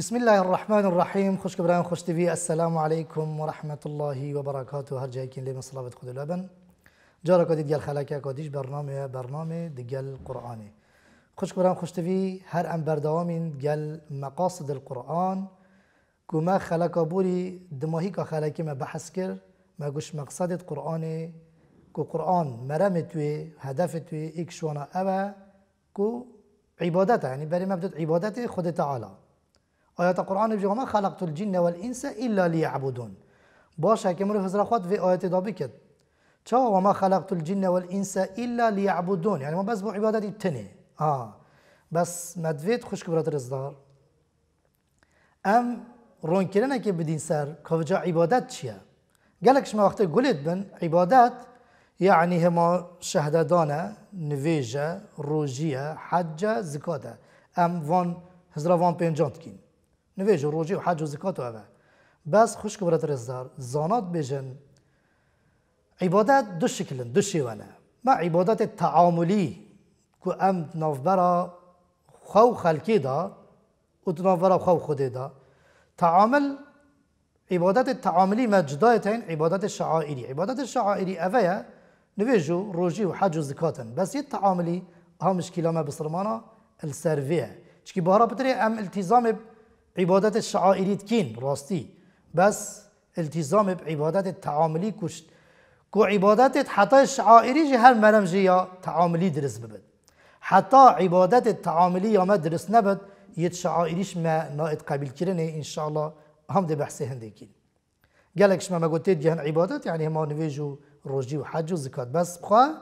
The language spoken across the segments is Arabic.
بسم الله الرحمن الرحيم خوش كبران خوش تي في السلام عليكم ورحمة الله وبركاته هر جاي که لیم صلوات خود لبن جارا کدی دیگر خلاکه کدیش برنامج برنامج ديال قرآنی خوش كبران خوش تي في هر ام برداومین ديال مقاصد القرآن كما خلاك بوري دماهيك که ما بحث كر ما گوش مقصد القرآن كو قرآن مرام توی هدف توی ایک شوانا اوه کو عبادت یعنی برای خود تعالى آیات قرآن بجه ما خلقت الجن والانس الا ليعبدون باشه که مرو حضرت خود وی آیت دابی کرد چا و ما خلقت الجن والانس الا ليعبدون یعنی ما بس بو عبادت تنه آه. بس مدوید خوش کبرات ازدار ام رون کرنه که بدین سر کجا عبادت چیه گلکش ما وقتی گلید بن عبادت يعني هما شهددانا نويجا روجيا حجة زكاتا ام وان هزرا وان بينجانت كين نویج روزی و حج و زکات و اوه بس خوش برات رزدار زانات بیجن عبادت دو شکلن دو شیوانه ما عبادت تعاملی که ام نوبرا خو خلکی دا و نوبرا خو خودی دا تعامل عبادت تعاملی ما جدایت هین عبادت شعائری عبادت شعائری اوه نویجو روزی و حج و زکاتن بس یه تعاملی ها مشکلة ما بصرمانا السرفيه چکی بهارا بتري ام التزام عبادت شعائریت کین راستی بس التزام بعبادت تعاملی کشت کو عبادت حتى شعائری جی هر مرم جی یا تعاملی درس ببد حتى عبادت تعاملی یا ما درس نبد یت شعائریش ما نائد قبیل کرنه انشاءالله هم ده بحثه هنده کین گلک شما مگوتید جهن عبادت یعنی هما نویج و روجی و حج و زکات بس بخواه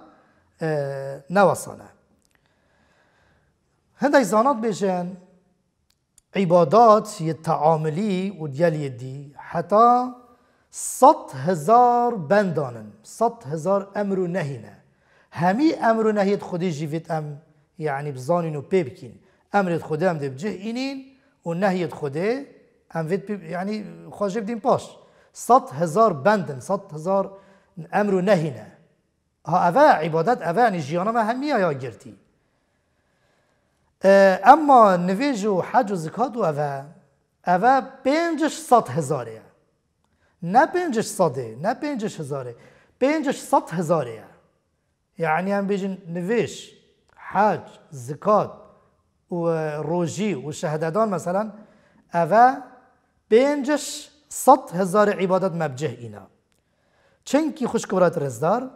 نوصانه هنده زانات بیشن عبادات يتعاملي وديال يدي حتى صد هزار بندانن صد هزار امر نهينا همي امر و نهیت جيفت ام يعني بزانين وبيبكين أمر بکین أم خودی بجه إنين و نهیت ام فيت يعني خواجه دين باش صد هزار بندن صد هزار امر نهينا ها أفا عبادات أفا يعني جيانا ما همی يا گرتی اما نویج و حج و زکات و اوه اوه پینجش ست هزاره نه پینجش ستی نه پینجش هزاره پینجش ست هزاره یعنی هم بیجن نویش حج زکات و روژی و شهددان مثلا اوه پینجش ست هزار عبادت مبجه اینا چون که خوشکبرات رزدار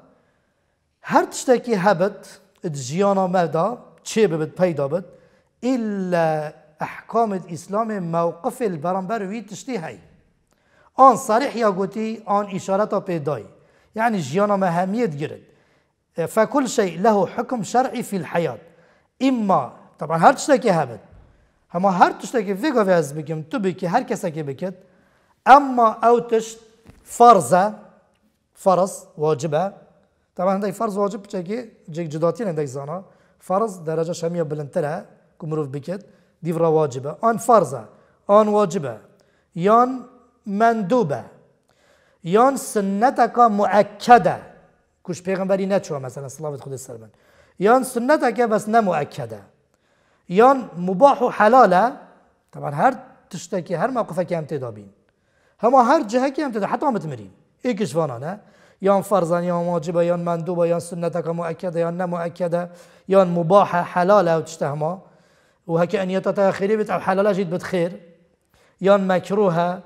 هر تشتکی هبت جیانا مدار چه ببت پیدا بد الا احکام اسلام موقف البرانبر وی تشتی هەی آن صریح یا گوتی آن ئیشارەتە پیدای یعنی جیانا مهمیت گرت فکل شيء له حکم شرعی فی الحیات إما طبعا هر که هبت هما هر که تشتكي فيكو بگیم تو بگی هر که بكت أما أو تشت فرزة فرض واجبة طبعا عندك فرض واجب تشكي جداتين عندك زانا فرض درجه شمیه بلندتره که مروف بکت دیورا واجبه آن فرضه آن واجبه یان مندوبه یان سنت که مؤکده کش پیغمبری نچوه مثلا صلوات خود سر یان بس نه مؤکده یان مباح و حلاله طبعا هر تشتکی هر موقفه که هم هما هر جهه که هم تدابین تمرین هم يان فرضا يان واجبة يان مندوبة يان سنتك مؤكدة يان مؤكدة يان مباحة حلالة وتشتهمها انیتا تاخیری بیت أو حلالة جيت بتخير يان مكروهة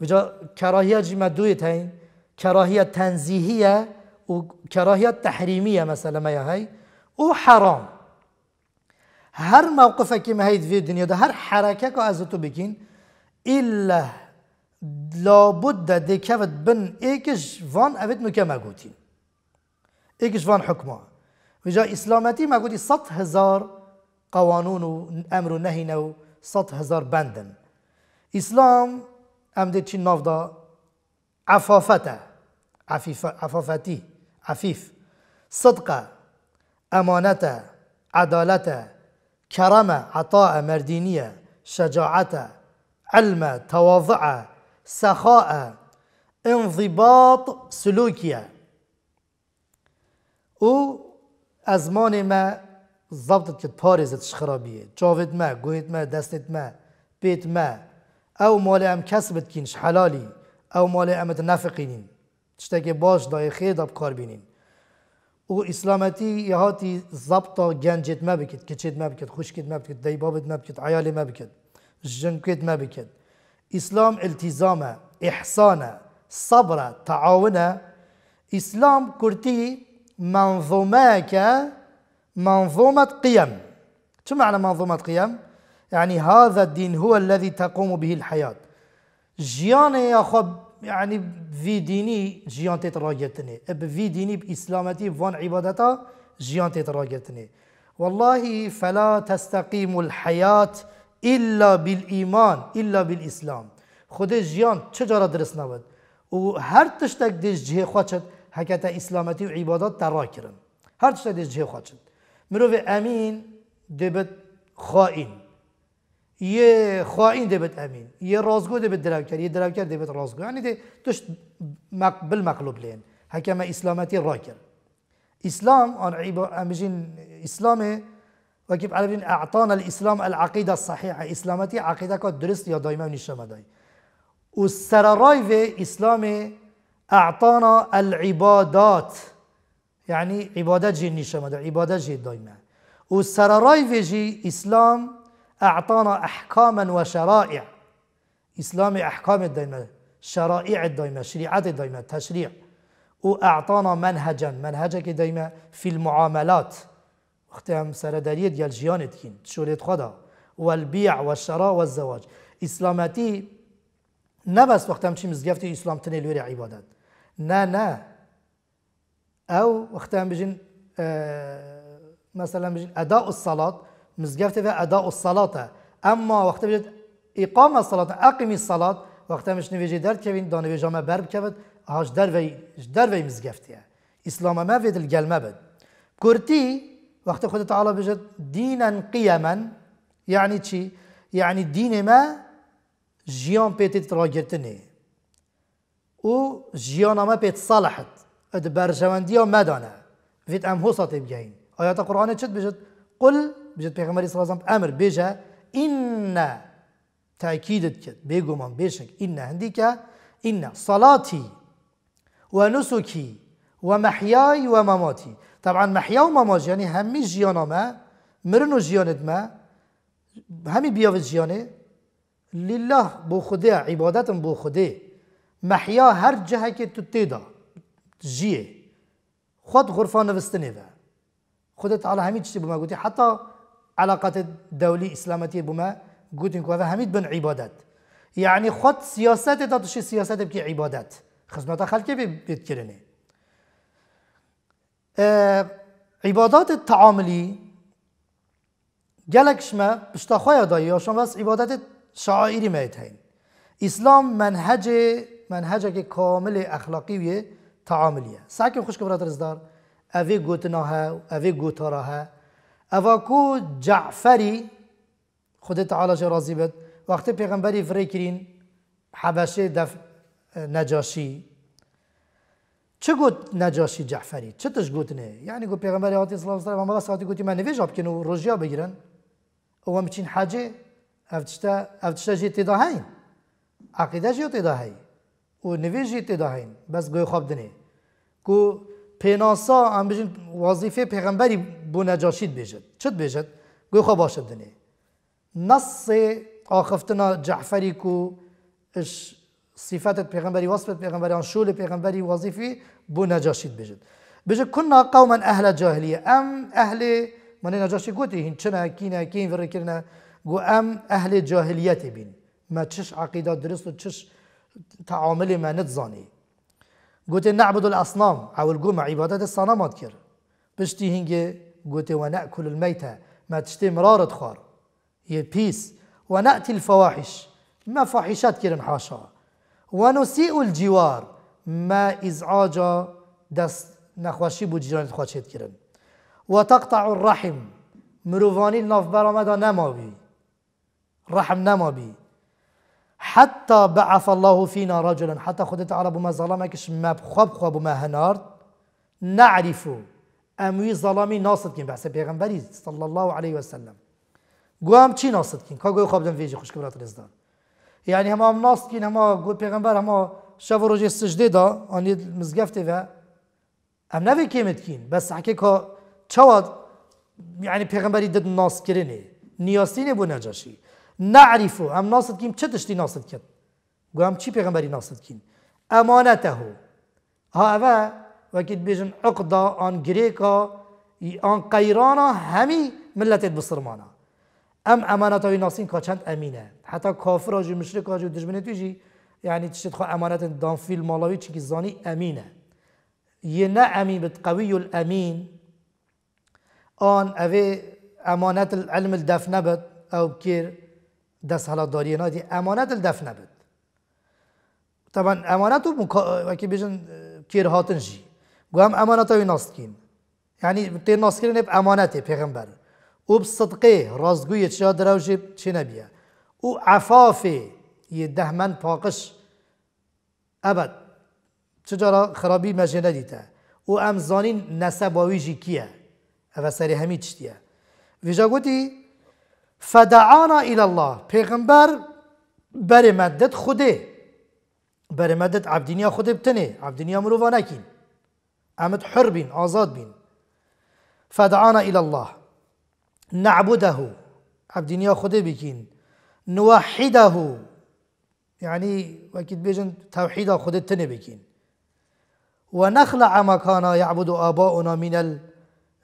وجا كراهية جيما دويتين كراهية تنزيهية وكراهية تحريمية مثلا ما او حرام هر موقفك ما هي في الدنيا ده هر حركة از تو بكين إلا لابد كفت بن ايكش فان افت مكا ماغوتين ايكش فان حكمه وجا اسلامتي ماغوتي صد هزار قوانون و امر و ونهي نو صد هزار بندن اسلام ام دي تشين نافدا عفافته عفيف عفافتي عفيف صدقه امانته عدالته كرمه عطاء مردينيه شجاعته علمه تواضعه سخاء انضباط سلوكيا او ازمان ما ضبطت كت پارزت خرابیه جاوید ما گوید ما دستت ما بيت ما او مال ام كسبت كينش حلالي او مال ام نفقینین تشتاكي باش داي خیر داب کار او اسلامتي يهاتي ضبطا جنجت ما بكت كتشت ما بكت خوشکید ما بكت دیبابت ما بكت عيالي ما بكت جنكت ما بكت إسلام التزامه إحسانه صبر تعاون إسلام كرتي منظومة ك منظومة قيم شو معنى منظومة قيم؟ يعني هذا الدين هو الذي تقوم به الحياة جيان يا خب يعني في ديني جيان تتراجتني في ديني بإسلامتي فان عبادتا جيان تتراجتني والله فلا تستقيم الحياة الا ایمان الا اسلام. خود جیان چه را درست نبود او هر تشتک دیش جه خواچد حکت اسلامتی و عبادات ترا کرن هر تشتک دیش جه خواچد مروف امین دبت خائن یه خائن دبت امین یه رازگو دبت دروکر یه دروکر دبت رازگو یعنی ده تشت مقبل مقلوب لین حکم اسلامتی را کرد اسلام آن عبادت امجین اسلامه وكيف على بين أعطانا الإسلام العقيدة الصحيحة إسلامتي عقيدة قد درست يا دائما ونشامة داي والسراراي في إسلام أعطانا العبادات يعني عبادات جي نشامة داي عبادات جي دائما والسراراي في جي إسلام أعطانا أحكاما وشرائع إسلام أحكام دائما شرائع دائما شريعات دائما تشريع وأعطانا منهجا منهجك دائما في المعاملات أختم سردارية ديال جيانت كين تشوليت خدا والبيع والشراء والزواج اسلاماتي نه بس وقت هم چی مزگفتی اسلام تنه لوری عبادت نه نه او وقت هم بجین آه، مثلا بجین اداء الصلاة مزگفت و اداء الصلاة اما وقت بجید اقام الصلاة اقیم الصلاة وقت همش نویجی درد کوین دانوی جامع برب کود هاش در وی در وی مزگفتی اسلام ما وید گلمه بد کرتی وقت خدا تعالى بجد دينا قيما يعني تشي يعني دين ما جيان بيتت تراجرتني و جيان ما بيت صالحت اد ما دانا فيت ام هو ساتيب جاين آيات القران چد بجد قل بجد پیغمبر صلى الله عليه وسلم امر بجا ان تأكيدت كد بيقومان بيشك ان هنديك ان صلاتي ونسكي ومحياي ومماتي طبعا محیا و مماز یعنی همه زیان ما مرن و زیانت ما همی بیاوت زیانه لله بو خوده عبادتم بو خوده محیا هر جهه که تو تیدا زیه خود غرفه نوسته و خودت همه همین چیزی بما گوتی حتی علاقات دولی اسلامتی بما گوتین که همید بن عبادت یعنی خود سیاست تا توش سیاست که عبادت خدمت خلقی بیت کرنه عبادات تعاملی گلکش ما بشتاخوی دایی شما بس عبادت شعائری هین اسلام منهج منهج کامل اخلاقی و تعاملیه ساکم خوش که برادرز دار اوی ها اوی ها اوا کو جعفری خود تعالی جا راضی بد وقتی پیغمبری فری کرین حبشه دف نجاشی چه گوت نجاشی جعفری چه تش گوت نه یعنی گو پیغمبر علیه صلی الله علیه و آله ساعتی گوتی من نویج اب کنو رجیا بگیرن او هم چین حاجه افتشتا افتشتا جی هاین عقیده جی هاین او نویج جی هاین بس گوی خواب دنه گو پیناسا هم بجن وظیفه پیغمبری بو نجاشید بیجد چت بیجد گوی خواب باشد دنه نص آخفتنا جعفری کو اش صفات پیغمبری وصف پیغمبری آن شول پیغمبری وظیفی بو نجاشید بجد بجد كنا قوما اهل جاهلیه ام اهل من نجاشی گوتی هین چنا كينا كين ور کرنا گو ام اهل جاهلیت بین ما چش عقیده درست و چش تعامل ما نتزانی گوتی نعبد الاصنام او الگو ما عبادت كير کر بشتی هینگه گوتی و نأکل ما تشتی مرارت خار یه پیس و نأتی الفواحش ما فاحشات کرن حاشا ونسيء الجوار ما ازعاجا دس نخوشي بو جيران خوشيت کرن وتقطع الرحم مروفاني ناف برامدا نمابی رحم نمابی حتى بعث الله فينا رجلا حتى خدت عرب ما ظلمكش ما بخب خب ما هنارد نعرف اموي ظلامي ناصد كين بحسب پیغمبري صلى الله عليه وسلم قوام چی ناصد كين كاگو خب دم فيجي خوش كبرات رزدان يعني هما ناس كين هما قول بيغمبر هما شافوا روجي السجدي دا اني مزقفتي فا ام نفي كيمت كين بس حكيكا تشاوات يعني بيغمبر يدد ناس كريني نياسيني بو نجاشي نعرفو ام ناسد كين تشتشتي ناسد كت قوام چي بيغمبر ناسد كين امانته ها اوا وكيد بيجن عقدة ان غريكا ان قيرانا همي ملتت بصرمانا ام امانت های ناسین کا چند امینه حتی کافر و مشرک و دشمن توجی یعنی تشت خواه خب امانت دان فیل مالاوی چی زانی امینه یه نه امین بد قوی الامین آن اوه امانت العلم الدف نبد او کیر دست حالات داری نادی امانت الدف نبد طبعا امانت و مکا... وکی بیشن کیر هاتن جی هم امانت های ناسکین یعنی تیر ناسکین نیب امانت پیغمبر و بصدقه رازگوی چه دروجه چه نبیه و عفافه یه دهمن پاقش ابد چجارا خرابی مجه ندیته و امزانین نسباوی جی کیه او سری همی چتیه جا گوتی فدعانا الله پیغمبر بر مدد خوده بر مدد عبدینیا خوده بتنه عبدینیا مروفا نکین امد حر بین آزاد بین فدعانا الله نعبده عبدنيا خدي بكين نوحده يعني وكيد بيجن توحيد خدي تني بكين ونخلع ما كان يعبد آباؤنا من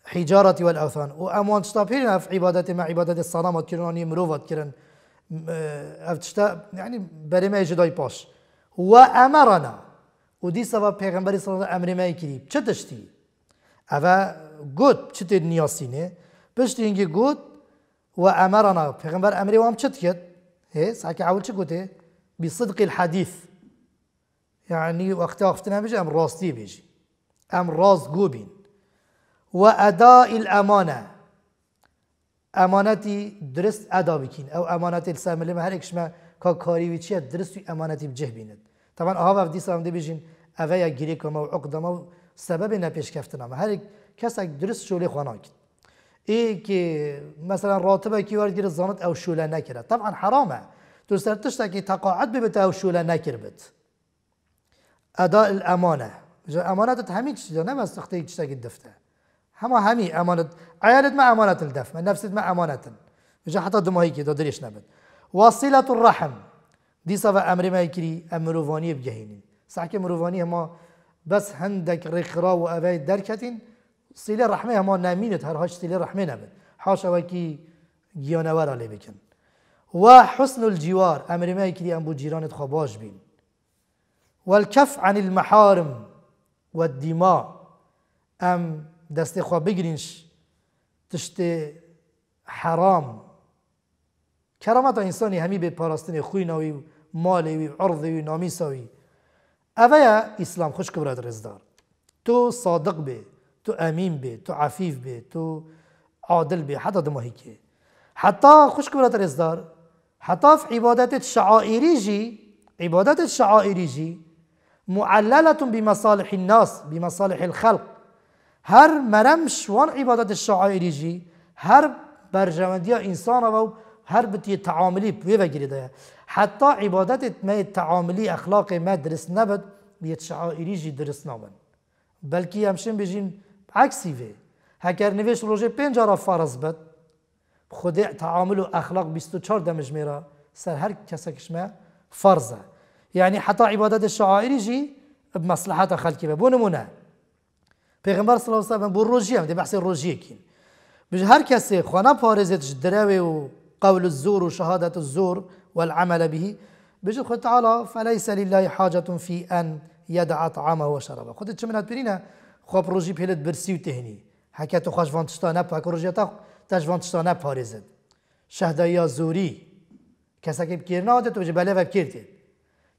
الحجارة والأوثان وأموان تشتابيرنا في عبادة مع عبادة الصنامة كرناني مروفت كرن افتشتا يعني برمي جداي باش وأمرنا ودي و دی سوا پیغمبری صلی الله علیه امر ما کری چه تشتي؟ أفا قد چه تید نیاسینه اینگی گود و امرنا پیغمبر امری وام چت کرد هێ ساکی ئەول چ بی بصدق الحديث يعني وقت وقت نمیشه أم راستی بيجي أم راست قوبين وأداء الأمانة امانتی درست أدا بكين أو أمانتي السامة لما هر کاری كاكاري چیه درست امانتی بجه بیند طبعا أهاف أفدي سلام اوه یا گریه جريكم أو عقدم أو سبب نبيش كفتنا هر كسك درست خوانا کن اي که مثلا راتبه که وارد گیره زانت او شولا نکره طبعا حرامه تو سر تشتکی تقاعد ببیت او شولا نکر بید اداء الامانه امانه همین چیز نه بس تخته تشتکی دفته همه همین امانت عیالت ما امانت الدف من نفست ما امانت جا حتی دمایی که دادریش نبت وصله الرحم دیسا و امر ما یکری امروانی صح كي مروانی ما بس هندک رخرا و اوای درکتین سیله رحمه همان نمیند هر هاش سیله رحمه نبود حاشا و کی گیانور علی بکن و حسن الجوار امر ما کی ام بو جیرانت خواباش بین والکف عن المحارم والدماء ام دست خوا بگیرینش تشت حرام کرامت انسانی همی به پاراستن خوی ناوی مالی و عرضی و نامی ساوی اوه اسلام خوش برادر ازدار تو صادق به تو امین بێ تو عفیف بێ تو عادل حتى حتا دمهیکێ حتا حتى في ڕێزدار الشعائري جي شعائریژی الشعائري جي معللة بمصالح الناس بمصالح الخلق هر مرمش وان عبادت جي هر برجمندی انسان و هر بتی تعاملی پوی بگیریده حتی عبادت ما تعاملی اخلاق ما درست نبد بیت جي درست نبد بلکی همشن بجین عكسي في هکر نفيش روژه بين را فرض بد خدع تعامل و اخلاق چار دمج ميرا سر هر کسی کشمه فرضه یعنی حتی عبادت شعائری جی بمصلحت خلقی به بونمونه پیغمبر صلی الله علیه و سلم بو روژی هم دی بحث روژی کین بج هر کسی خونه پارزت و قول الزور و شهادت الزور والعمل به بج خد تعالى فليس لله حاجة في أن يدع طعامه وشرابه خد تشمنات برينا خۆ ڕۆژی پێلت برسی و تهێنی هەکە تو خۆش ڤانتشتانە پاکڕژێت تا تاش ڤانتشتانە پارێزت شەهدایا زۆری کەسەکە بکردنەوە تۆژە بەلەوە بکردێت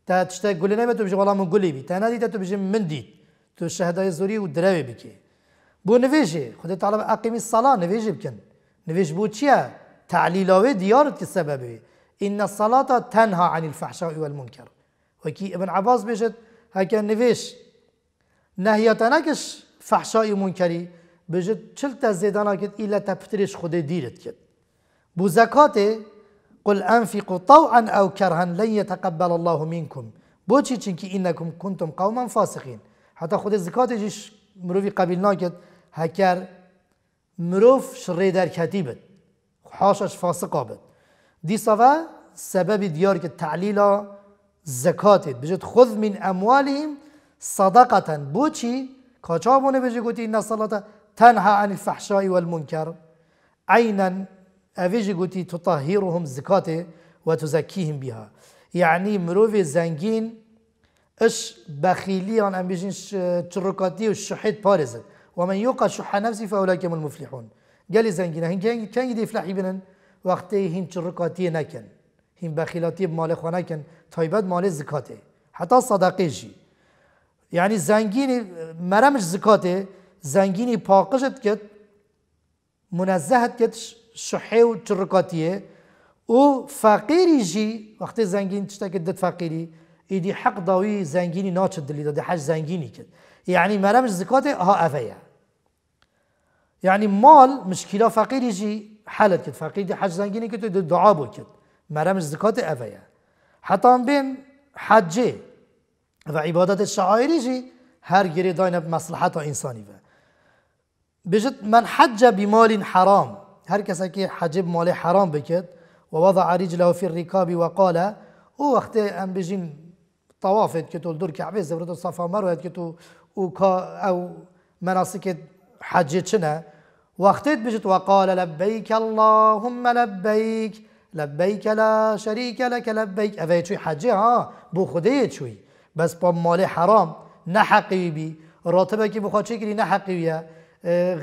تا تشتا گلی نەبێت تو بژ وەڵام و بی تا نادیتە تو بجه من دیت تو شهده یا زوری و دروی بکی درەوێ بکێ بۆ نوێژێ خودی تاالب عقیمی سەلا نوێژی بکەن نوێژ بۆ چییە تعلیلاوێ دیارەتی سەبەبێ إن الصلاة تنهى عن الفحشاء والمنكر وكي ابن عباس بيجت هكا نویش نهیاتنکش فحشای منکری بجد چل تا زیدانا کد ایلا تا خود دیرت کد بو زکات قل انفقوا طوعا او کرها لن یتقبل الله منکم بو چی چنکی اینکم کنتم قوما فاسقین حتی خود زکاتش مروی قبیل ناکد هکر مروف شره در کتی بد حاشش فاسقا بد دی سبب دیار که تعلیل زکات بجد خود من اموالهم صدقة بوشي كوشابون بيجي إن الصلاة تنهى عن الفحشاء والمنكر عينا أفيجي قوتي تطهيرهم زكاة وتزكيهم بها يعني مروفي زنجين اش بخيليان ام بيجين تشركاتي والشحيت بارزن ومن يوقى شح نفسه فاولئك هم المفلحون قال زنجين هن كان كان يدي يفلح بنن وقتي هن تشركاتي نكن هن بخيلاتي بمال خنكن طيبات مال زكاتي حتى صدقه جي یعنی زنگینی مرمش زکاته زنگینی پاقشت کت منزهت کت شحه و چرکاتیه او فقیری جی وقتی زنگین تشتا که دت فقیری ایدی حق داوی زنگینی ناچد دلی داده حج زنگینی کرد یعنی مرمش زکاته ها افیه یعنی مال مشکلا فقیری جی حالت کرد فقیری دی حج زنگینی کرد دعا بو کرد مرمش زکاته افیه حتی بین حجه و عبادت شعائری جی هر گری داینه مصلحت و انسانی و بجد من حج بمال حرام هر کسی که حج مال حرام بکد و وضع رجله في الركاب وقال او وقت ام بجین طوافت که تو دور کعبه زورت و صفا مروید که تو او او مناسک حج چنه بجد و وقال لبيك اللهم لبيك لبيك لا شريك لك لبيك اوه چوی حجی ها آه، بو خوده چوی بس با مال حرام نه حقی بی راتبه که بخواد چه کری نه حقی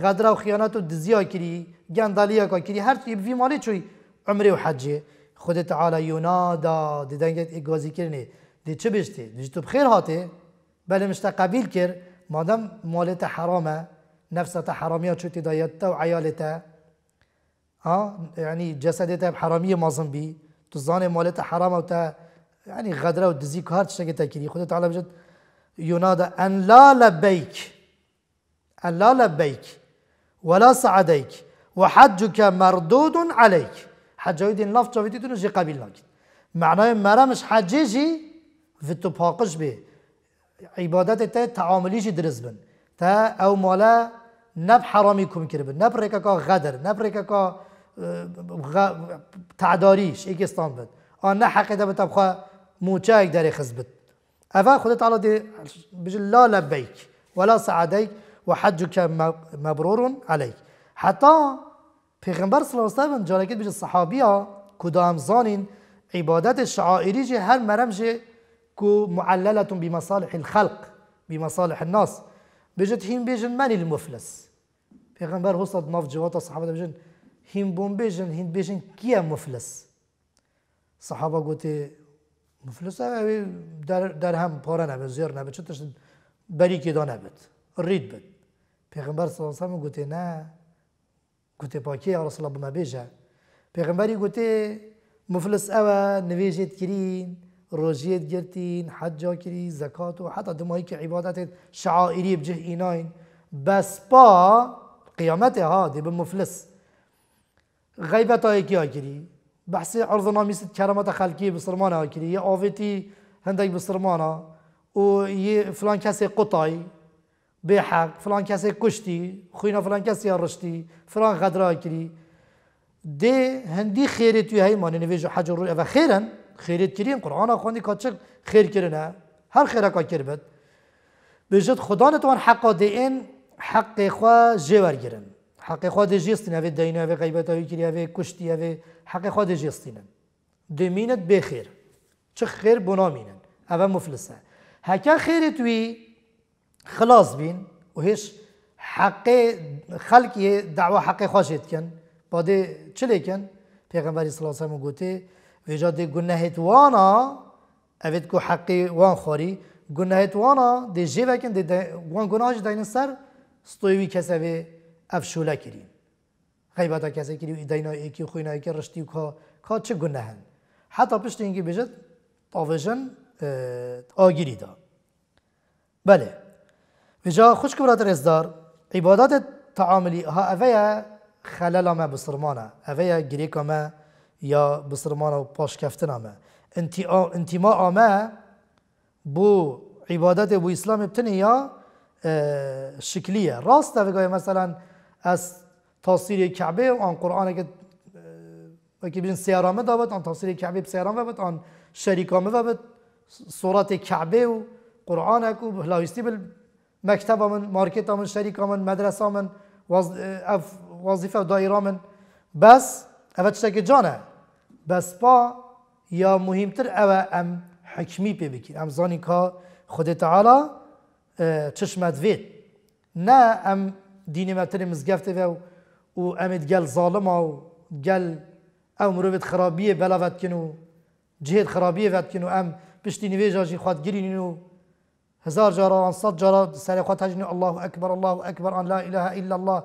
غدر و خیانت و دزیا کری گندالیا کری هر چی بی مالی چوی عمره و حجه خود تعالی یونادا دیدنگت اگوازی کرنه دی چه بشتی؟ دی تو بخیر هاته بله مشتا قبیل کر مادم مالت حرامه نفسة حرامية شو و وعيالتها ها آه؟ يعني جسدتا بحرامية مازن بي تزاني مالتها حرامة وتا يعني غدره ودزيك دزی که هر چیزی تعالى بجد ينادى أن لا لبيك أن لا لبيك ولا سعديك وحجك مردود عليك حج يدين لفظ جويتي جي قبيل لك معناه مرا مش حجيجي في التباقش به عبادات تا تعامليش درزبن تا او مالا نب حرامي كم كربن نب ريكا غدر نب ريكا آه، تعداريش إيكي استانبن آن نه حقیده موچایك داري خزبت أفا خدي تعالى دي بجل لا لبيك ولا سعديك وحجك مبرور عليك حتى پیغمبر صلی الله علیه و سلم جارکت بجل صحابیا کدام زانین عبادت شعائری جه هر مرم جه كو معللة بمصالح الخلق بمصالح الناس بجد هين بجن من المفلس پیغمبر وصلت نف جواتا صحابة بجن هم بون هم بجن بيجن مفلس صحابة قوتي مفلس یعنی در, در هم پاره نبه زیر نبه چطورش بری که دا بد رید بد پیغمبر صلی الله علیه و گوته نه گوته پاکی یا رسول الله بما بیجه پیغمبری گوته مفلس او نویجت کرین روزیت گرتین حجا کری زکات و حتی دمایی که عبادت شعائری بجه ایناین بس پا قیامت ها دی به مفلس غیبت های که کری بحث ارزنامی است کرامت خلقی بسرمان ها کردی یه آویتی هندک بسرمان ها و یه فلان کسی قطعی به حق فلان کسی کشتی خوینا فلان کسی رشتی فلان غدرا کردی ده هندی خیرت توی هیمانه نویجو حجر روی و خیرن خیرت کردین قرآن خواندی کاتچک خیر کردن هر خیره که کرد بجد خدا نتوان حقا ده این حق خوا جور گرن حق خودش جستین اوه دین اوه غیبت هایی کری اوه کشتی اوه حق خودش جستینن دمینت بخیر چه خیر بنا مینن اوه مفلسه هکا خیر توی خلاص بین و هش حق خلقی دعوه حق خواشت کن باده چلی کن پیغمبری صلی الله علیه و گوته وجاد گناهت وانا اوید کو حقی وان خوری گناهت وانا دی جیوکن دی وان گناهش دین سر ستویوی کسوی افشوله کریم غیبت کسی کری دینایی که خوینایی که رشتی که که چه گنه هن حتی پشت اینکه بجد تاویجن آگیری دا بله بجا خوش که برادر ازدار عبادات تعاملی ها اوه خلال ما بسرمانه اوه گریک ما یا بسرمانه و پاش کفتن ما انتماع ما بو عبادت بو اسلام ابتنی یا شکلیه راست اوه مثلا از تاثیر کعبه و آن قرآن که که بیرون سیارامه دابد آن تاثیر کعبه سیارامه بود آن شریکامه بود صورت کعبه و قرآن اکو به بل مکتب من مارکت من شریک من مدرسه من وظیفه و دایره بس اوه که جانه بس با یا مهمتر اوه ام حکمی پی بکن ام زانی که خود تعالی چشمت وید نه ام دینی متری مزگفت و او امید گل ظالم او گل او مروت خرابیه بلا ود کنو جهد خرابیه ود کنو ام پشتی نویجا جی خواد گرینین و هزار جارا و صد جارا سر خواد هجنو الله اکبر الله اکبر ان لا اله الا الله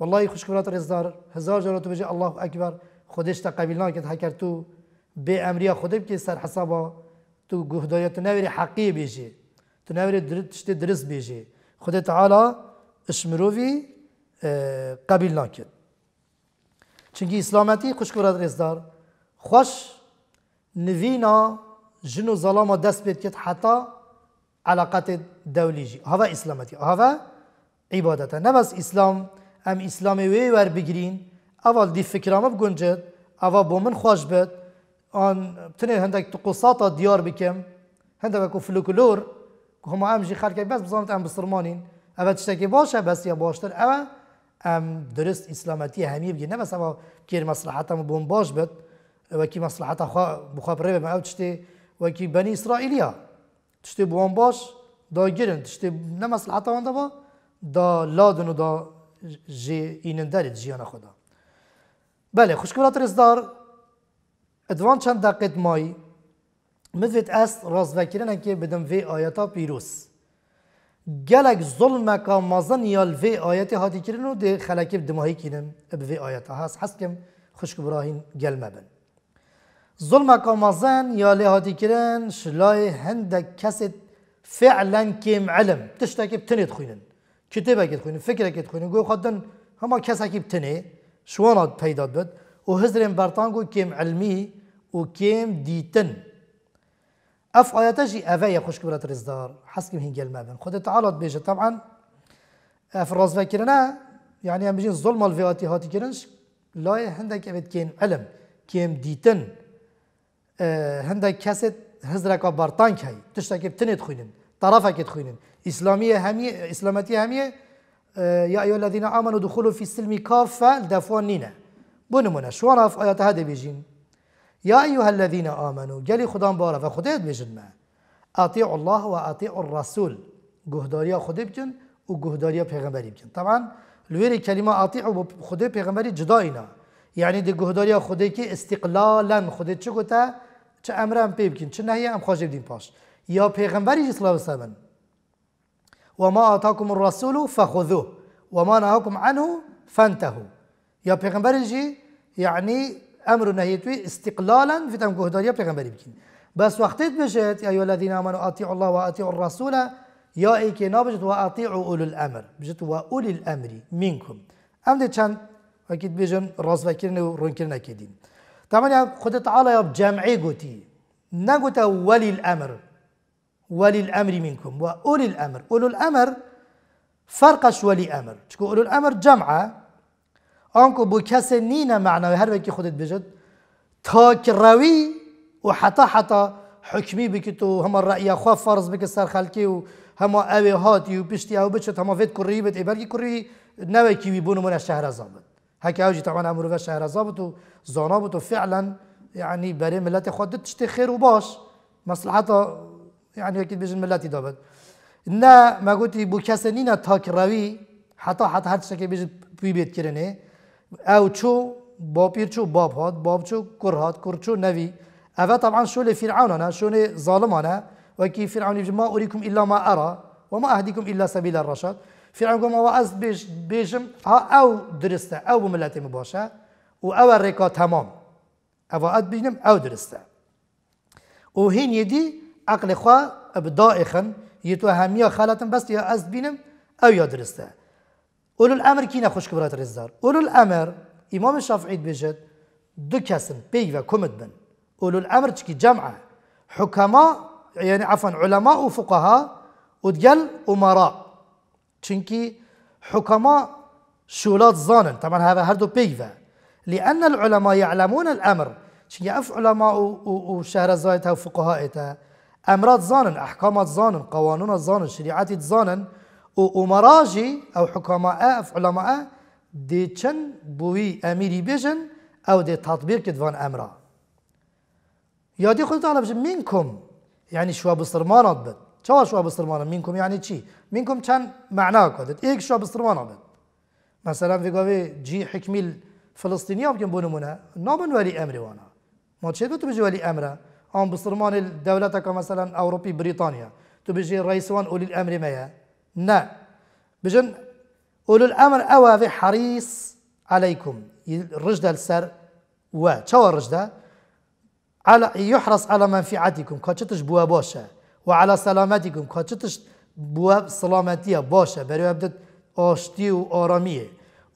والله خوشکرات رزدار هزار جارا تو بجی الله اکبر خودش تا قبیل نکد هکر تو به امریا خودم که سر حسابا تو گهدایت نوری حقی بیجی تو نوری درست بیجی خود تعالی اسمروی قبیل نکرد چونکی اسلامتی خوش کرد رزدار خوش نوینا جنو ظلاما دست بید کد حتی علاقات دولی جی هوا اسلامتی هوا عبادت نه بس اسلام ام اسلام وی ور بگیرین اول دی فکرامه بگنجد اول با من خوش بد آن تنه هندک قصات دیار بکم هندک فلوکلور ام امجي خارج بس بظنت ام بصرمانين اما تشتکی باشه بس یا باشتر اما ام درست اسلامتی همی بگی نه بس اما که مصلحت هم بون باش بد و کی مصلحت مخابره به او تشتی و کی بنی اسرائیلیا تشتی بون باش دا گیرن تشتی نه مصلحت هم با دا لادن و دا جی اینن دارید جیان خدا بله خوشکولات رزدار ادوان چند دقیق مایی مدوید است راز وکرنه که بدم وی آیتا پیروس گلک ظلم کامازن یا الوی آیت حادی کردن و در خلاک دماغی کنیم آیت ها هست که هم خوشک برای این گل نبید. ظلم یا الوی حادی شلای هند کسی فعلاً کم علم، تشتر که خوینن خوینید، کتبه که تخوینید، فکر که تخوینید، گوید خواهید همه کس که بتونید شوانات پیداد بد و هزر این کم علمی و کم دیتن، اف آیاتش اوه خوش که رزدار حس که هنگل مبن خود تعالات بیشه طبعا اف راز وکرنه يعني هم بيجين ظلم الفياتي هاتي كرنش لا هندك ابد كين علم كيم ديتن أه هندك كاسد هزرك بارتان كاي تشتكي بتنت خوينن طرفك تخوينن اسلاميه هميه اسلامتيه هميه أه يا ايها الذين امنوا دخلوا في السلم كافه دفون نينا بنمنا شو في ايات هذا بيجين يا أيها الذين آمنوا جلي خدان باره و خودت بیشن ما الله وأطيعوا الرسول جهداريا خود بکن وجهداريا گهداری پیغمبری طبعا لويري كلمة أطيعوا و خود جداينا يعني اینا یعنی دی گهداری استقلالا خديت چه گوته چه أم هم پی بکن چه نهی هم خواجه بدین پاش یا الله عليه وسلم وما آتاکم الرسول فخذوه وما نهاكم عنه فانتهوا يا پیغمبر جي يعني امر و نهی توی استقلالا فیتم گهداری پیغمبری بکین بس وقتی بشید یا الذین آمنوا اطیعوا الله و اطیعوا الرسول یا ای که نابجت و اطیعوا اول الامر بجت و اول الامر منکم امر چند وقت بجن راز وکرن و رنکرن اکیدین طبعا خود تعالی یا جمعی گوتی نگوت ولی الامر ولی الامر منکم و اول الامر اول الامر فرقش ولي امر تكون اولو الامر جمعه آنکو بو کس نینه معنای هر وکی خودت بجد تا روی و حتی حتی حکمی بکی تو همه رأی خواه فرض بکی سر خلکی و همه اوی هاتی و پشتی او بچت هما وید کری بد ایبرگی کری نوی کیوی بونو من شهر زابد هکه اوجی طبعا امرو شهر زابد و زانا بود و فعلا يعني برای ملت خود تشتی خیر و باش مصلحتا يعني اكيد بيجن ملتی دابد نه ما گوتی بو کس نینه تاک روی حتی حتی هر چی که بیجن بیت کرنه او شو بابير شو باب هاد باب شو كر هاد كر شو نبي افا طبعا شو لفرعون انا شو ظالم انا وكي فرعون ما اريكم الا ما ارى وما اهديكم الا سبيل الرشاد فرعون قام واز بيش بيجم او درسته او مباشا و واو الريكا تمام او اد بيجم او درسته هين يدي عقل خوا بدائخن يا خالتن بس يا از بينم او يا درسته اولو الامر کینا خوش کبرات رزدار اولو الامر امام شافعی بجد دو کسن پی و کمد بن اولو الامر چکی جمعه حکما يعني عفوا علماء وفقهاء ودقل امراء چنكي حكماء شولات زانن طبعا هذا هردو بيفا لأن العلماء يعلمون الأمر چنكي أف علماء وشهر زايتها وفقهائتها أمرات زانن أحكامات زانن قوانون زانن شريعات زانن ومراجي او حكماء اف علماء دي چن بوي اميري بيجن او دي تطبيق كدوان امرا يا دي خود تعالى بجن منكم يعني شو بصرمانا بد شو شو بصرمانا منكم يعني چي منكم چن معناه كدت ايك شو بصرمانا بد مثلا في قوي جي حكمي الفلسطينيه فلسطينية بكم بونمونا نامن ولي امر وانا ما تشيد بجي ولي امره ام بسرمان الدولة مثلا اوروبي بريطانيا تو بجي رئيس وان اولي الامر مياه نعم بجن أولو الأمر أوافي حريص عليكم الرجدة السر و شو الرجدة على يحرص على منفعتكم كاتشتش بوا باشا وعلى سلامتكم كاتشتش بوا سلامتيا باشا بريو أبدت آشتي و آرامية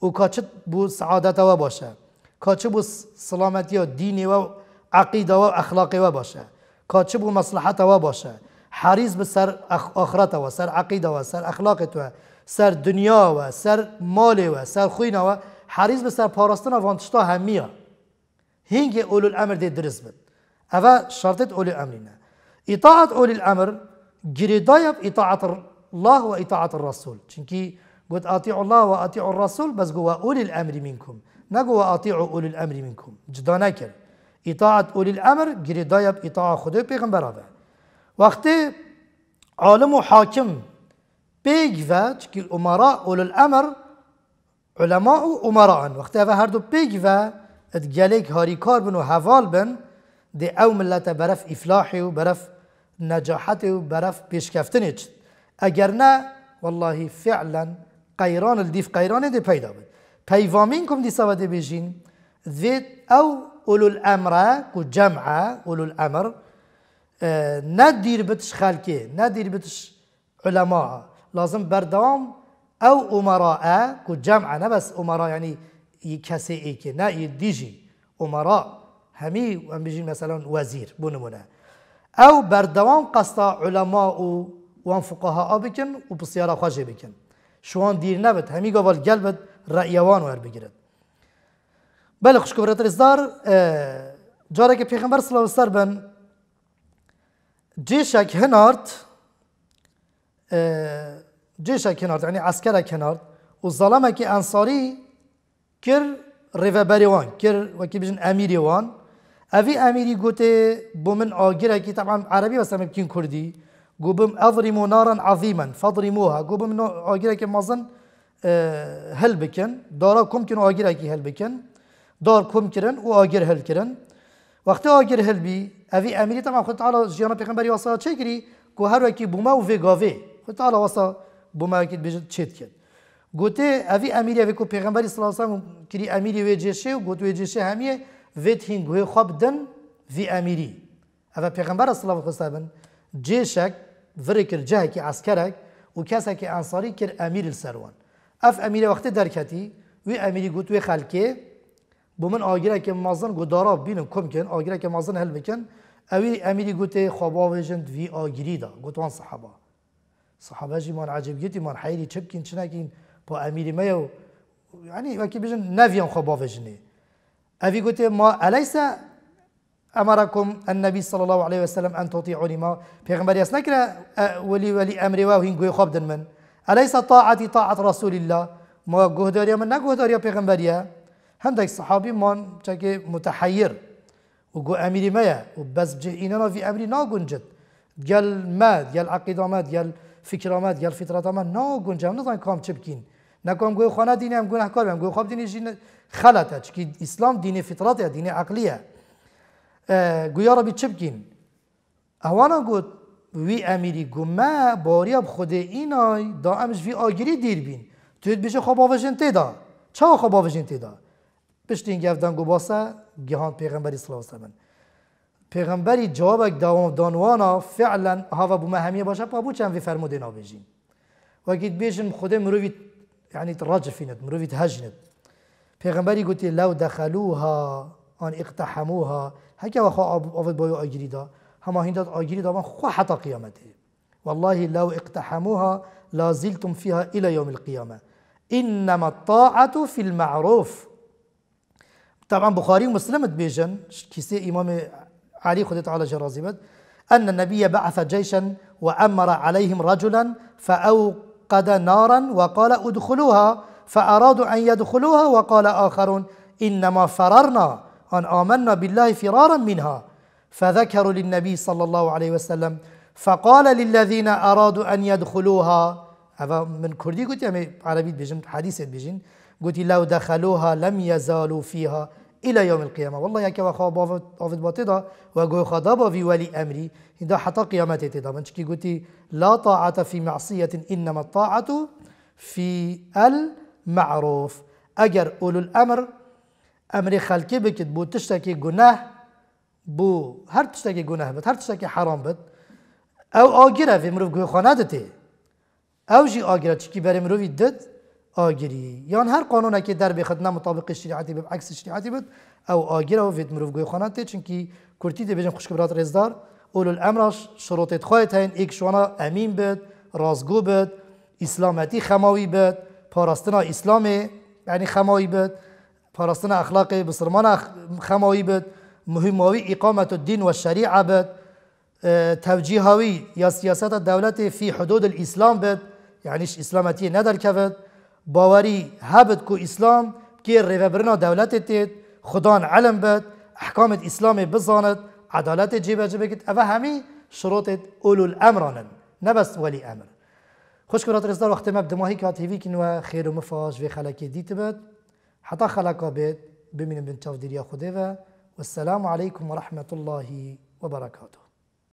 وكاتشت بو سعادة و باشا كاتش بوا سلامتيا ديني و عقيدة و أخلاقي و باشا كاتش بوا مصلحة و باشا حريص بسر آخرته وسر عقيدة وسر أخلاقته سر دنيا وسر ماله وسر و حريص بسر پاراستن فانتشتا همیه هينك اولو الامر دي درست بد شرطت اولو الأمرنا إطاعة اولو الامر جريدايا اطاعت الله وإطاعة الرسول چونکی قلت اطيعوا الله واطيعوا الرسول بس قوا اولي الامر منكم نقوا اطيعوا اولي الامر منكم جدا نكر اطاعه اولي الامر جريدايا باطاعه خدوي بيغمبر برابع وقتی عالم و حاکم و چکل الامراء اول الامر علماء و امراء وقتی اوه هر دو و ات گلیک هاری کار بن و حوال بن دی او ملت برف افلاحی و برف نجاحتی و برف پیشکفتنی چد اگر نه والله فعلا قیران الدیف قیرانه دی پیدا بد پیوامین کم دی سواده بیشین دوید او اولو الامر کو جمعه اولو الامر نه دیر بتش خلکی نه دیر بتش علما لازم بردام او امراء کو جمع نه بس امراء یعنی کسی ای که نه دیجی امراء همی بجین مثلا وزیر بونمونه او بردوام قصد علما و وان فقها بکن و بسیار خواهش بکن شوان دیر نبد همی گوال گلبد رأیوان ور بگیرد بله خوشکبرت رزدار جاره که پیغمبر صلی الله علیه و سلم جيشك هنارد آه، جيشك هنارد يعني عسكرك هنارد وظلمك أنصاري كر ريفبري وان كر وكي بجن أميري وان أفي أميري قوتي بومن آجركي طبعا عربي بس ممكن كردي قوبم أضرموا نارا عظيما فاضرموها قوبم آجركي مازن آه، هل بكن دارا كمكن كن هل بكن دور كمكن كرن هل كرن وقتا اگر هل بی اوی امیری تمام خود تعالی جیانا پیغمبری واسا چه گری که هر وکی بوما و وگاوه خود تعالی واسا بوما وکی بیجد چید کرد گوته اوی امیری اوی که پیغمبری صلی اللہ علیہ کری امیری وی جشه و گوته وی جشه همیه ویت هین گوه خواب دن وی امیری اوی پیغمبر صلی اللہ علیہ وسلم جشک ورکر جه که عسکرک و کسا که انصاری کر امیر سروان اف امیری وقت درکتی وی امیری گوته وی خلکه بمن آگیره که مازن گدارا بینم کم کن آگیره که مازن هل بکن اوی امیری گوته خوابا ویجند وی آگیری دا گوتوان صحابا صحابه جی من عجب گیتی من حیری چپ چپکین چنکین پا امیری میو يعني وكي بيجن نافيان خبا فجني أفي قلت ما علیسا أمركم النبي صلى الله عليه وسلم أن تطيعوني ما بيغمبر اه، ولی ولي ولي أمري واهين قوي دن من أليس طاعتی طاعت رسول الله ما قهداريا من نقهداريا بيغمبريا هەندێک سەحابیمان چەکێ متحیر و گو ئەمیری مەیە و بەس بجێ ئینەنا ڤ ئەمری ناگونجت گەل مەد گەل عقیدامەد گەل فکرامەد گەل فیتراتامە ناگونجم نزان کام چ بکەین نەکۆم ديني خۆنا دینی ئەم گونەهکار ئەم گوێ ديني دینی ژین خەلەتە إسلام ديني دینی ديني عقلية أه گویارە يا ربي تبكين ئەوانە گوت وی امیری گو ما باری اب خود این آی دا امش وی ئاگیری دیر بین توید بژێ خواب آوشن تیدا چاوە خواب آوشن تیدا پشتین گفتن گو باسه گهان پیغمبری صلی الله علیه پیغمبری جوابک دوام دانوانا فعلا هاوا بو مهمیه باشه پا بو چند وی فرموده و وقت بیشن خود مرویت یعنی راجفیند مرویت هجند پیغمبری گوتی لو دخلوها آن اقتحموها هکه وخوا آفد بایو آگیری دا هما هندات آگیری دا من خواه حتا قیامته والله لو اقتحموها لازلتم فيها إلى يوم القيامة إنما الطاعة في المعروف طبعا بخاري ومسلم بيجن كيسي إمام علي خدت على بد أن النبي بعث جيشا وأمر عليهم رجلا فأوقد نارا وقال ادخلوها فأرادوا أن يدخلوها وقال آخر إنما فررنا أن آمنا بالله فرارا منها فذكروا للنبي صلى الله عليه وسلم فقال للذين أرادوا أن يدخلوها هذا من كردي قلت يعني عربي بيجن حديث بيجن قلت لو دخلوها لم يزالوا فيها إلى يوم القيامة والله يكي وخوا بافت باتدا وقو خضابا في ولي أمري إذا حتى قيامته تدا من شكي قلتي لا طاعة في معصية إنما الطاعة في المعروف أجر أولو الأمر أمر خلقي بكت بو تشتكي جناه بو هر تشتكي جناه بت هر تشتكي حرام بت أو اجر في مروف قو خانادته أو جي اجر تشكي بري مروفي دد آگیری یان هر قانون که در بخد نه مطابق شریعتی به عکس شریعتی بود او آگیر او وید مروف گوی خانه تی چونکی کرتی دی بجن خوشک برات رزدار اول الامرش شروطت خواهد هین ایک شوانا امین بد رازگو بد اسلامتی خماوی بد پاراستنا اسلام یعنی خماوی بد پاراستنا اخلاق بسرمان خماوی بد مهماوی اقامت الدین و شریعه بد اه، توجیهاوی یا سیاست دولت فی حدود الاسلام بد یعنیش اسلامتی ندر کفت باوری هبت کو اسلام که ریوبرنا دولت تید خدان علم بد احکام اسلام بزاند عدالت جیبه جیبه کت اوه همی شروط اولو الامرانن نبس ولی امر خوش کرات رزدار وقت ما بدماهی که هاتیوی کنوا خیر و مفاش و خلکی دیت بد حتا خلکا بد بمینم بنتاف دریا خوده و والسلام عليكم ورحمة الله وبركاته